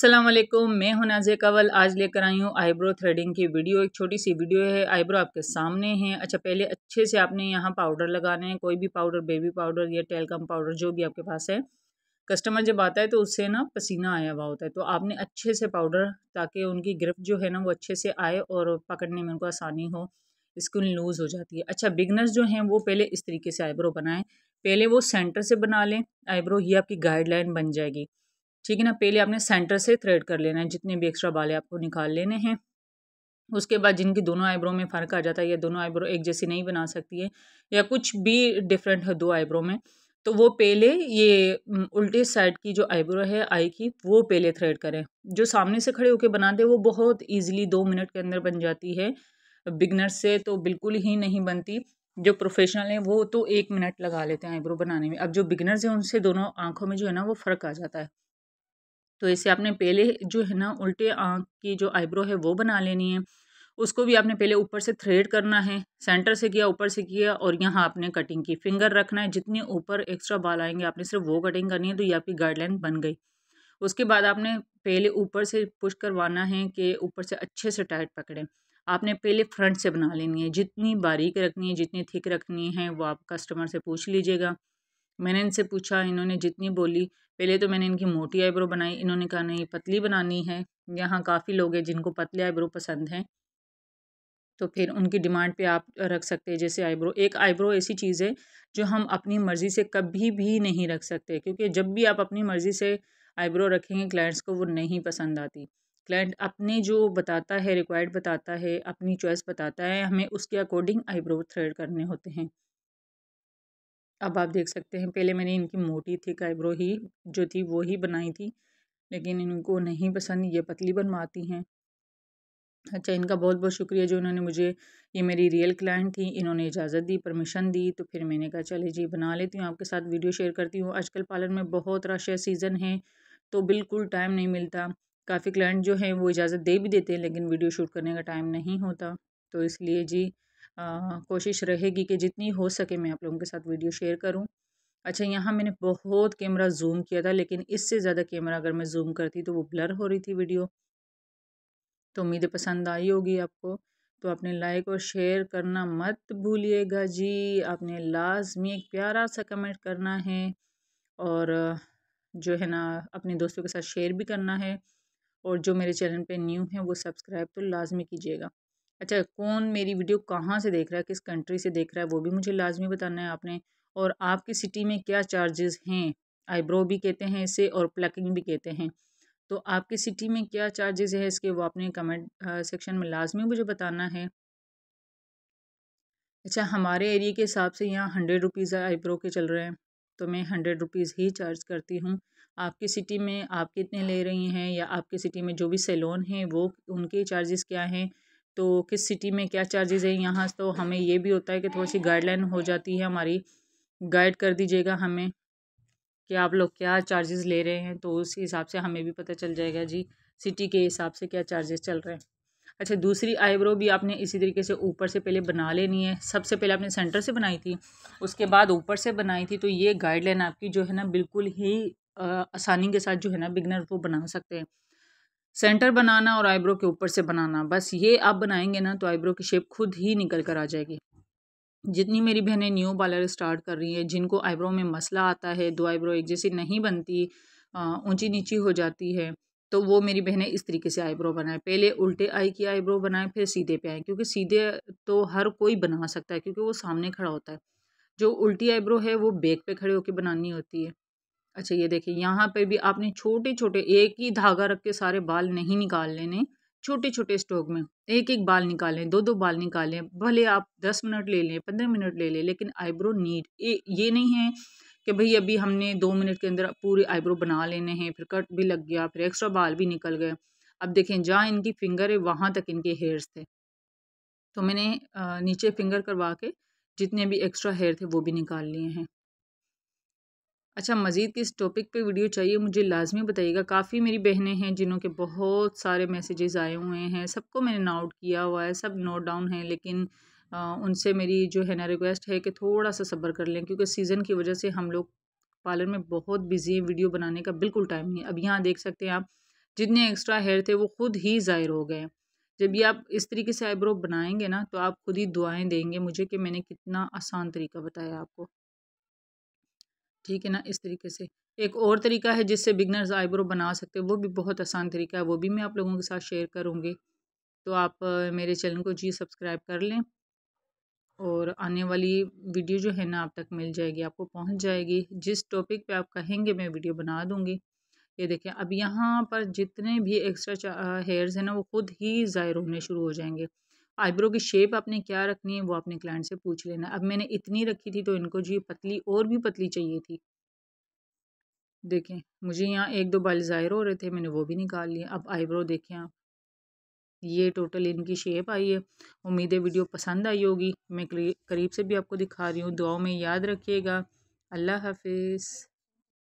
असलम मैं हूं नाजे कवल आज लेकर आई हूं आईब्रो थ्रेडिंग की वीडियो एक छोटी सी वीडियो है आईब्रो आपके सामने है अच्छा पहले अच्छे से आपने यहाँ पाउडर लगाने हैं कोई भी पाउडर बेबी पाउडर या टेलकम पाउडर जो भी आपके पास है कस्टमर जब आता है तो उससे ना पसीना आया हुआ होता है तो आपने अच्छे से पाउडर ताकि उनकी गिरफ्ट जो है ना वो अच्छे से आए और पकड़ने में उनको आसानी हो स्किन लूज़ हो जाती है अच्छा बिगनर्स जो हैं वो पहले इस तरीके से आईब्रो बनाएं पहले वो सेंटर से बना लें आईब्रो ये आपकी गाइडलाइन बन जाएगी ठीक है ना पहले आपने सेंटर से थ्रेड कर लेना है जितने भी एक्स्ट्रा बाल आपको निकाल लेने हैं उसके बाद जिनकी दोनों आईब्रो में फ़र्क आ जाता है या दोनों आईब्रो एक जैसी नहीं बना सकती है या कुछ भी डिफरेंट है दो आईब्रो में तो वो पहले ये उल्टे साइड की जो आईब्रो है आई की वो पहले थ्रेड करें जो सामने से खड़े होकर बनाते हैं वो बहुत ईजिली दो मिनट के अंदर बन जाती है बिगनर से तो बिल्कुल ही नहीं बनती जो प्रोफेशनल हैं वो तो एक मिनट लगा लेते हैं आईब्रो बनाने में अब जो बिगनर्स हैं उनसे दोनों आंखों में जो है ना वो फ़र्क आ जाता है तो इसे आपने पहले जो है ना उल्टे आँख की जो आईब्रो है वो बना लेनी है उसको भी आपने पहले ऊपर से थ्रेड करना है सेंटर से किया ऊपर से किया और यहाँ आपने कटिंग की फिंगर रखना है जितने ऊपर एक्स्ट्रा बाल आएंगे आपने सिर्फ वो कटिंग करनी है तो ये आपकी गाइडलाइन बन गई उसके बाद आपने पहले ऊपर से पुश करवाना है कि ऊपर से अच्छे से टाइट पकड़ें आपने पहले फ्रंट से बना लेनी है जितनी बारीक रखनी है जितनी थिक रखनी है वो आप कस्टमर से पूछ लीजिएगा मैंने इनसे पूछा इन्होंने जितनी बोली पहले तो मैंने इनकी मोटी आईब्रो बनाई इन्होंने कहा नहीं पतली बनानी है यहाँ काफ़ी लोग हैं जिनको पतले आईब्रो पसंद हैं तो फिर उनकी डिमांड पे आप रख सकते हैं जैसे आईब्रो एक आईब्रो ऐसी चीज़ है जो हम अपनी मर्ज़ी से कभी भी नहीं रख सकते क्योंकि जब भी आप अपनी मर्ज़ी से आईब्रो रखेंगे क्लाइंट्स को वो नहीं पसंद आती क्लाइंट अपने जो बताता है रिक्वायर्ड बताता है अपनी चॉइस बताता है हमें उसके अकॉर्डिंग आईब्रो थ्रेड करने होते हैं अब आप देख सकते हैं पहले मैंने इनकी मोटी थी आईब्रो ही जो थी वो ही बनाई थी लेकिन इनको नहीं पसंद ये पतली बनवाती हैं अच्छा इनका बहुत बहुत शुक्रिया जो इन्होंने मुझे ये मेरी रियल क्लाइंट थी इन्होंने इजाज़त दी परमिशन दी तो फिर मैंने कहा चले जी बना लेती हूँ आपके साथ वीडियो शेयर करती हूँ आजकल पार्लर में बहुत रश है सीज़न है तो बिल्कुल टाइम नहीं मिलता काफ़ी क्लाइंट जो हैं वो इजाज़त दे भी देते हैं लेकिन वीडियो शूट करने का टाइम नहीं होता तो इसलिए जी कोशिश रहेगी कि जितनी हो सके मैं आप लोगों के साथ वीडियो शेयर करूँ अच्छा यहाँ मैंने बहुत कैमरा जूम किया था लेकिन इससे ज़्यादा कैमरा अगर मैं जूम करती तो वो ब्लर हो रही थी वीडियो तो उम्मीद पसंद आई होगी आपको तो आपने लाइक और शेयर करना मत भूलिएगा जी आपने लाजमी एक प्यारा सा कमेंट करना है और जो है ना अपने दोस्तों के साथ शेयर भी करना है और जो मेरे चैनल पे न्यू हैं वो सब्सक्राइब तो लाजमी कीजिएगा अच्छा कौन मेरी वीडियो कहाँ से देख रहा है किस कंट्री से देख रहा है वो भी मुझे लाजमी बताना है आपने और आपकी सिटी में क्या चार्जेस हैं आईब्रो भी कहते हैं इसे और प्लकिंग भी कहते हैं तो आपकी सिटी में क्या चार्जेस है इसके वो आपने कमेंट सेक्शन में लाजमी मुझे बताना है अच्छा हमारे एरिए के हिसाब से यहाँ हंड्रेड रुपीज़ आईब्रो के चल रहे हैं तो मैं हंड्रेड रुपीज़ ही चार्ज करती हूँ आपकी सिटी में आप कितने ले रही हैं या आपकी सिटी में जो भी सैलून हैं वो उनके चार्जेस क्या हैं तो किस सिटी में क्या चार्जेज़ है यहाँ तो हमें ये भी होता है कि थोड़ी सी गाइडलाइन हो जाती है हमारी गाइड कर दीजिएगा हमें कि आप लोग क्या चार्जेस ले रहे हैं तो उस हिसाब से हमें भी पता चल जाएगा जी सिटी के हिसाब से क्या चार्जेस चल रहे हैं अच्छा दूसरी आईब्रो भी आपने इसी तरीके से ऊपर से पहले बना लेनी है सबसे पहले आपने सेंटर से बनाई थी उसके बाद ऊपर से बनाई थी तो ये गाइडलाइन आपकी जो है ना बिल्कुल ही आसानी के साथ जो है ना बिगनर वो बना सकते हैं सेंटर बनाना और आईब्रो के ऊपर से बनाना बस ये आप बनाएंगे ना तो आईब्रो की शेप खुद ही निकल कर आ जाएगी जितनी मेरी बहनें न्यू पार्लर स्टार्ट कर रही हैं जिनको आईब्रो में मसला आता है दो आईब्रो एक जैसी नहीं बनती ऊंची नीची हो जाती है तो वो मेरी बहनें इस तरीके से आईब्रो बनाएं पहले उल्टे आई की आईब्रो बनाएं फिर सीधे पे आएँ क्योंकि सीधे तो हर कोई बना सकता है क्योंकि वो सामने खड़ा होता है जो उल्टी आईब्रो है वो बैक पे खड़े होकर बनानी होती है अच्छा ये देखिए यहाँ पे भी आपने छोटे छोटे एक ही धागा रख के सारे बाल नहीं निकाल लेने छोटे छोटे स्ट्रोक में एक एक बाल निकालें दो दो बाल निकालें भले आप दस मिनट ले लें पंद्रह मिनट ले लें लेकिन आईब्रो नीट ये नहीं है कि भाई अभी हमने दो मिनट के अंदर पूरे आईब्रो बना लेने हैं फिर कट भी लग गया फिर एक्स्ट्रा बाल भी निकल गए अब देखें जहाँ इनकी फिंगर है वहाँ तक इनके हेयर्स थे तो मैंने नीचे फिंगर करवा के जितने भी एक्स्ट्रा हेयर थे वो भी निकाल लिए हैं अच्छा मज़ीद किस टॉपिक पे वीडियो चाहिए मुझे लाजमी बताइएगा काफ़ी मेरी बहनें हैं जिन्हों के बहुत सारे मैसेजेस आए हुए हैं सबको मैंने नोट किया हुआ है सब नोट डाउन है लेकिन आ, उनसे मेरी जो है ना रिक्वेस्ट है कि थोड़ा सा सब्र कर लें क्योंकि सीज़न की वजह से हम लोग पार्लर में बहुत बिजी हैं वीडियो बनाने का बिल्कुल टाइम नहीं है अब यहाँ देख सकते हैं आप जितने एक्स्ट्रा हेयर थे वो खुद ही ज़ाहिर हो गए जब ये आप इस तरीके से आईब्रो बनाएंगे ना तो आप खुद ही दुआएं देंगे मुझे कि मैंने कितना आसान तरीका बताया आपको ठीक है ना इस तरीके से एक और तरीका है जिससे बिगनर्स आईब्रो बना सकते हैं वो भी बहुत आसान तरीका है वो भी मैं आप लोगों के साथ शेयर करूँगी तो आप मेरे चैनल को जी सब्सक्राइब कर लें और आने वाली वीडियो जो है ना आप तक मिल जाएगी आपको पहुंच जाएगी जिस टॉपिक पे आप कहेंगे मैं वीडियो बना दूंगी ये देखें अब यहाँ पर जितने भी एक्स्ट्रा हेयर्स हैं ना वो खुद ही ज़ाहिर होने शुरू हो जाएंगे आईब्रो की शेप आपने क्या रखनी है वो अपने क्लाइंट से पूछ लेना अब मैंने इतनी रखी थी तो इनको जी पतली और भी पतली चाहिए थी देखें मुझे यहाँ एक दो बाल ज़ाहिर हो रहे थे मैंने वो भी निकाल लिए अब आईब्रो देखें आप ये टोटल इनकी शेप आई है उम्मीद है वीडियो पसंद आई होगी मैं करीब से भी आपको दिखा रही हूँ दुआओं में याद रखिएगा अल्लाह हाफिज़